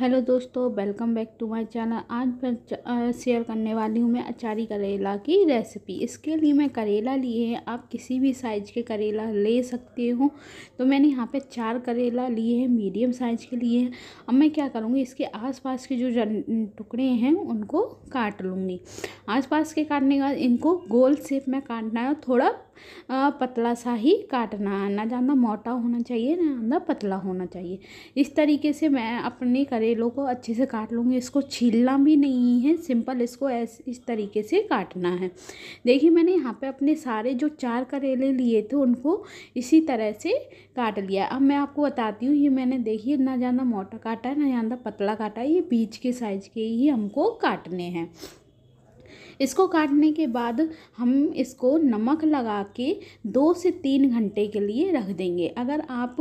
hello दोस्तों welcome back to my channel आज मैं शेयर करने वाली हूँ मैं अचारी करेला की रेसिपी इसके लिए मैं करेला लिए हैं आप किसी भी साइज़ के करेला ले सकते हो तो मैंने यहाँ पे चार करेला लिए हैं मीडियम साइज़ के लिए हैं अब मैं क्या करूँगी इसके आसपास के जो टुकड़े हैं उनको काट लूँगी आस के काटने के बाद इनको गोल सेप में काटना है और थोड़ा पतला सा ही काटना है ना ज़्यादा मोटा होना चाहिए ना ज़्यादा पतला होना चाहिए इस तरीके से मैं अपने करेलों को अच्छे से काट लूँगी इसको छीलना भी नहीं है सिंपल इसको ऐस इस तरीके से काटना है देखिए मैंने यहाँ पे अपने सारे जो चार करेले लिए थे उनको इसी तरह से काट लिया अब मैं आपको बताती हूँ ये मैंने देखिए ना ज़्यादा मोटा काटा है ना ज़्यादा पतला काटा है ये बीच के साइज़ के ही हमको काटने हैं इसको काटने के बाद हम इसको नमक लगा के दो से तीन घंटे के लिए रख देंगे अगर आप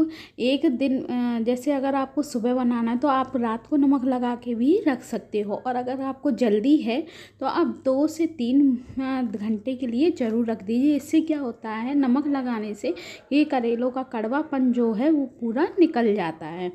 एक दिन जैसे अगर आपको सुबह बनाना है तो आप रात को नमक लगा के भी रख सकते हो और अगर आपको जल्दी है तो आप दो से तीन घंटे के लिए ज़रूर रख दीजिए इससे क्या होता है नमक लगाने से ये करेलों का कड़वापन जो है वो पूरा निकल जाता है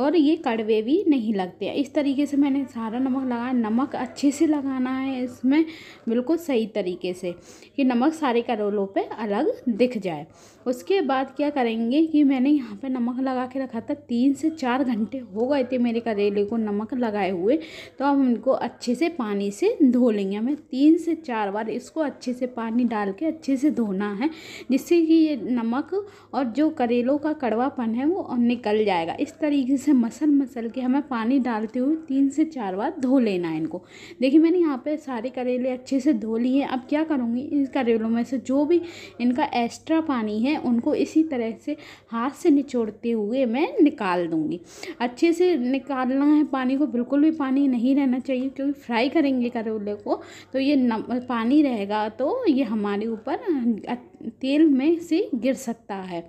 और ये कड़वे भी नहीं लगते इस तरीके से मैंने सारा नमक लगाया नमक अच्छे से लगाना है इसमें बिल्कुल सही तरीके से कि नमक सारे करोलों पे अलग दिख जाए उसके बाद क्या करेंगे कि मैंने यहाँ पे नमक लगा के रखा था तीन से चार घंटे हो गए थे मेरे करेले को नमक लगाए हुए तो हम इनको अच्छे से पानी से धो लेंगे हमें तीन से चार बार इसको अच्छे से पानी डाल के अच्छे से धोना है जिससे कि ये नमक और जो करेलों का कड़वापन है वो निकल जाएगा इस तरीके से मसल मसल के हमें पानी डालते हुए तीन से चार बार धो लेना है इनको देखिए मैंने यहाँ पे सारे करेले करेले अच्छे से धो लिए अब क्या करूँगी इन करेलों में से जो भी इनका एक्स्ट्रा पानी है उनको इसी तरह से हाथ से निचोड़ते हुए मैं निकाल दूँगी अच्छे से निकालना है पानी को बिल्कुल भी पानी नहीं रहना चाहिए क्योंकि फ्राई करेंगे करेले को तो ये नम पानी रहेगा तो ये हमारे ऊपर तेल में से गिर सकता है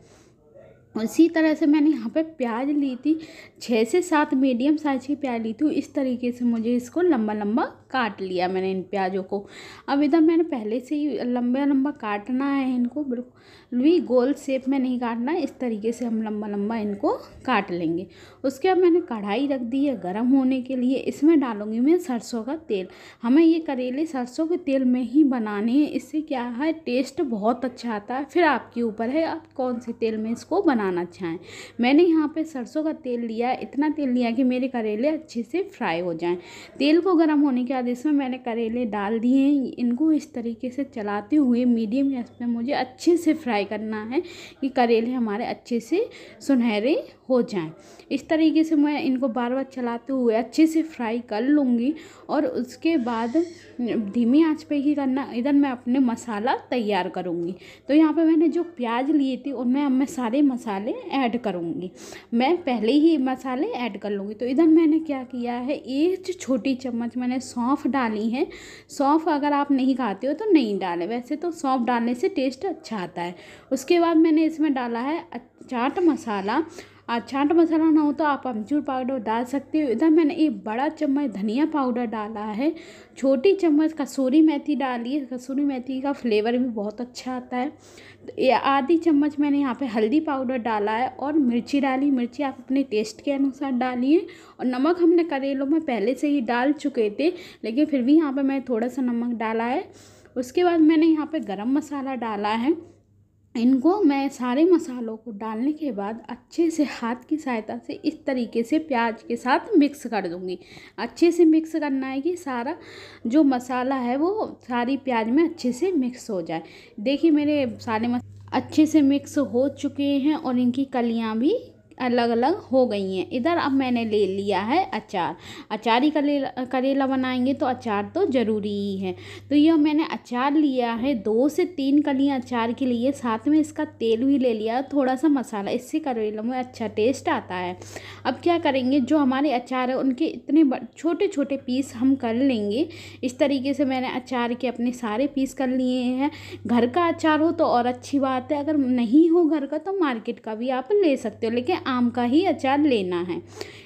उसी तरह से मैंने यहाँ पे प्याज ली थी छः से सात मीडियम साइज़ की प्याज ली थी इस तरीके से मुझे इसको लंबा लंबा काट लिया मैंने इन प्याज़ों को अब इधर मैंने पहले से ही लंबा लंबा काटना है इनको बिल्कुल भी गोल शेप में नहीं काटना इस तरीके से हम लंबा लंबा इनको काट लेंगे उसके बाद मैंने कढ़ाई रख दी है गर्म होने के लिए इसमें डालूंगी मैं सरसों का तेल हमें ये करेले सरसों के तेल में ही बनाने हैं इससे क्या है टेस्ट बहुत अच्छा आता है फिर आपके ऊपर है आप कौन से तेल में इसको बनाना चाहें मैंने यहाँ पर सरसों का तेल लिया इतना तेल लिया कि मेरे करेले अच्छे से फ्राई हो जाएँ तेल को गर्म होने के बाद इसमें मैंने करेले डाल दिए हैं इनको इस तरीके से चलाते हुए मीडियम गैस पे मुझे अच्छे से फ्राई करना है कि करेले हमारे अच्छे से सुनहरे हो जाएं इस तरीके से मैं इनको बार बार चलाते हुए अच्छे से फ्राई कर लूँगी और उसके बाद धीमी आँच पे ही करना इधर मैं अपने मसाला तैयार करूँगी तो यहाँ पर मैंने जो प्याज लिए थे उनमें अब मैं सारे मसाले ऐड करूँगी मैं पहले ही मसाले ऐड कर लूँगी तो इधर मैंने क्या किया है एक छोटी चम्मच मैंने सौ सौंफ डाली है सौंफ अगर आप नहीं खाते हो तो नहीं डालें वैसे तो सौंफ डालने से टेस्ट अच्छा आता है उसके बाद मैंने इसमें डाला है चाट मसाला चाट मसाला ना हो तो आप अमचूर पाउडर डाल सकते हो इधर मैंने एक बड़ा चम्मच धनिया पाउडर डाला है छोटी चम्मच कसूरी मेथी डाली है कसूरी मेथी का फ्लेवर भी बहुत अच्छा आता है तो ये आधी चम्मच मैंने यहाँ पे हल्दी पाउडर डाला है और मिर्ची डाली मिर्ची आप अपने टेस्ट के अनुसार डालिए और नमक हमने करेलों में पहले से ही डाल चुके थे लेकिन फिर भी यहाँ पर मैंने थोड़ा सा नमक डाला है उसके बाद मैंने यहाँ पर गर्म मसाला डाला है इनको मैं सारे मसालों को डालने के बाद अच्छे से हाथ की सहायता से इस तरीके से प्याज के साथ मिक्स कर दूंगी अच्छे से मिक्स करना है कि सारा जो मसाला है वो सारी प्याज में अच्छे से मिक्स हो जाए देखिए मेरे सारे मस अच्छे से मिक्स हो चुके हैं और इनकी कलियाँ भी अलग अलग हो गई हैं इधर अब मैंने ले लिया है अचार अचार ही करेला करेला बनाएंगे तो अचार तो ज़रूरी ही है तो यह मैंने अचार लिया है दो से तीन कलियाँ अचार के लिए साथ में इसका तेल भी ले लिया थोड़ा सा मसाला इससे करेला में अच्छा टेस्ट आता है अब क्या करेंगे जो हमारे अचार है उनके इतने छोटे छोटे पीस हम कर लेंगे इस तरीके से मैंने अचार के अपने सारे पीस कर लिए हैं घर का अचार हो तो और अच्छी बात है अगर नहीं हो घर का तो मार्केट का भी आप ले सकते हो लेकिन आम का ही अचार लेना है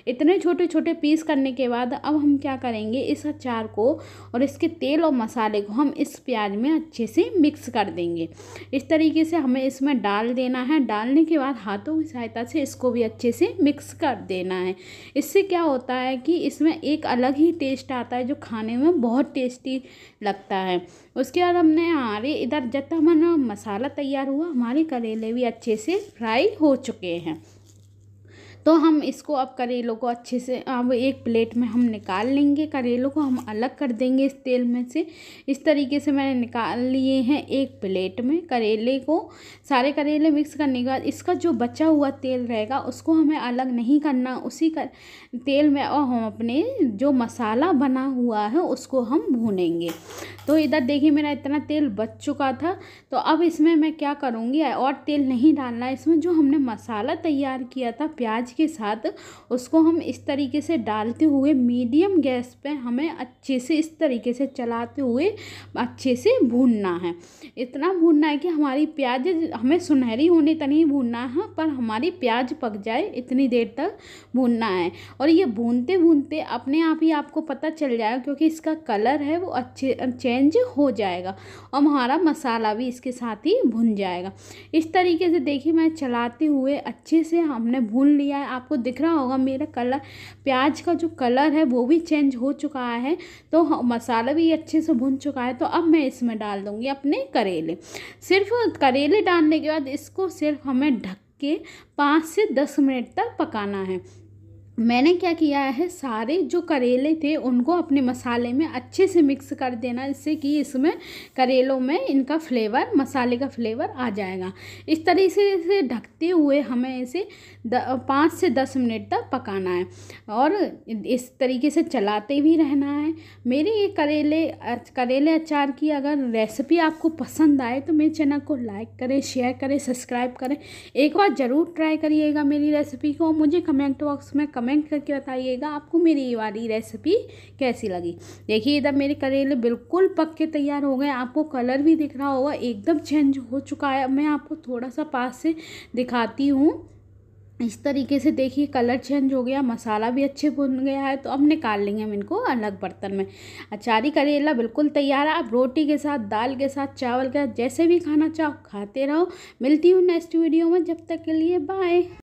इतने छोटे छोटे पीस करने के बाद अब हम क्या करेंगे इस अचार को और इसके तेल और मसाले को हम इस प्याज में अच्छे से मिक्स कर देंगे इस तरीके से हमें इसमें डाल देना है डालने के बाद हाथों की सहायता से इसको भी अच्छे से मिक्स कर देना है इससे क्या होता है कि इसमें एक अलग ही टेस्ट आता है जो खाने में बहुत टेस्टी लगता है उसके बाद हमने हमारे इधर जब तक हमारा मसाला तैयार हुआ हमारे करेले भी अच्छे से फ्राई हो चुके हैं तो हम इसको अब करेलों को अच्छे से अब एक प्लेट में हम निकाल लेंगे करेलों को हम अलग कर देंगे इस तेल में से इस तरीके से मैंने निकाल लिए हैं एक प्लेट में करेले को सारे करेले मिक्स करने के बाद इसका जो बचा हुआ तेल रहेगा उसको हमें अलग नहीं करना उसी कर तेल में और हम अपने जो मसाला बना हुआ है उसको हम भूनेंगे तो इधर देखिए मेरा इतना तेल बच चुका था तो अब इसमें मैं क्या करूँगी और तेल नहीं डालना इसमें जो हमने मसाला तैयार किया था प्याज के साथ उसको हम इस तरीके से डालते हुए मीडियम गैस पे हमें अच्छे से इस तरीके से चलाते हुए अच्छे से भूनना है इतना भूनना है कि हमारी प्याज हमें सुनहरी होने तक नहीं भूनना है पर हमारी प्याज पक जाए इतनी देर तक भूनना है और ये भूनते भूनते अपने आप ही आपको पता चल जाएगा क्योंकि इसका कलर है वो अच्छे चेंज हो जाएगा और हमारा मसाला भी इसके साथ ही भुन जाएगा इस तरीके से देखिए मैं चलाते हुए अच्छे से हमने भून लिया है आपको दिख रहा होगा मेरा कलर प्याज का जो कलर है वो भी चेंज हो चुका है तो मसाला भी अच्छे से भुन चुका है तो अब मैं इसमें डाल दूँगी अपने करेले सिर्फ करेले डालने के बाद इसको सिर्फ हमें ढक के पाँच से दस मिनट तक पकाना है मैंने क्या किया है सारे जो करेले थे उनको अपने मसाले में अच्छे से मिक्स कर देना जिससे कि इसमें करेलों में इनका फ्लेवर मसाले का फ्लेवर आ जाएगा इस तरीके से ढकते हुए हमें इसे पाँच से दस मिनट तक पकाना है और इस तरीके से चलाते भी रहना है मेरे ये करेले करेले अचार की अगर रेसिपी आपको पसंद आए तो मेरे चैनल को लाइक करें शेयर करें सब्सक्राइब करें एक बार ज़रूर ट्राई करिएगा मेरी रेसिपी को मुझे कमेंट बॉक्स में कम कमेंट करके बताइएगा आपको मेरी ये वाली रेसिपी कैसी लगी देखिए इधर मेरे करेले बिल्कुल पक के तैयार हो गए आपको कलर भी दिख रहा होगा एकदम चेंज हो चुका है मैं आपको थोड़ा सा पास से दिखाती हूँ इस तरीके से देखिए कलर चेंज हो गया मसाला भी अच्छे भुन गया है तो अब निकाल लेंगे हम इनको अलग बर्तन में अचारी करेला बिल्कुल तैयार है आप रोटी के साथ दाल के साथ चावल के साथ जैसे भी खाना चाहो खाते रहो मिलती हूँ नेक्स्ट वीडियो में जब तक के लिए बाय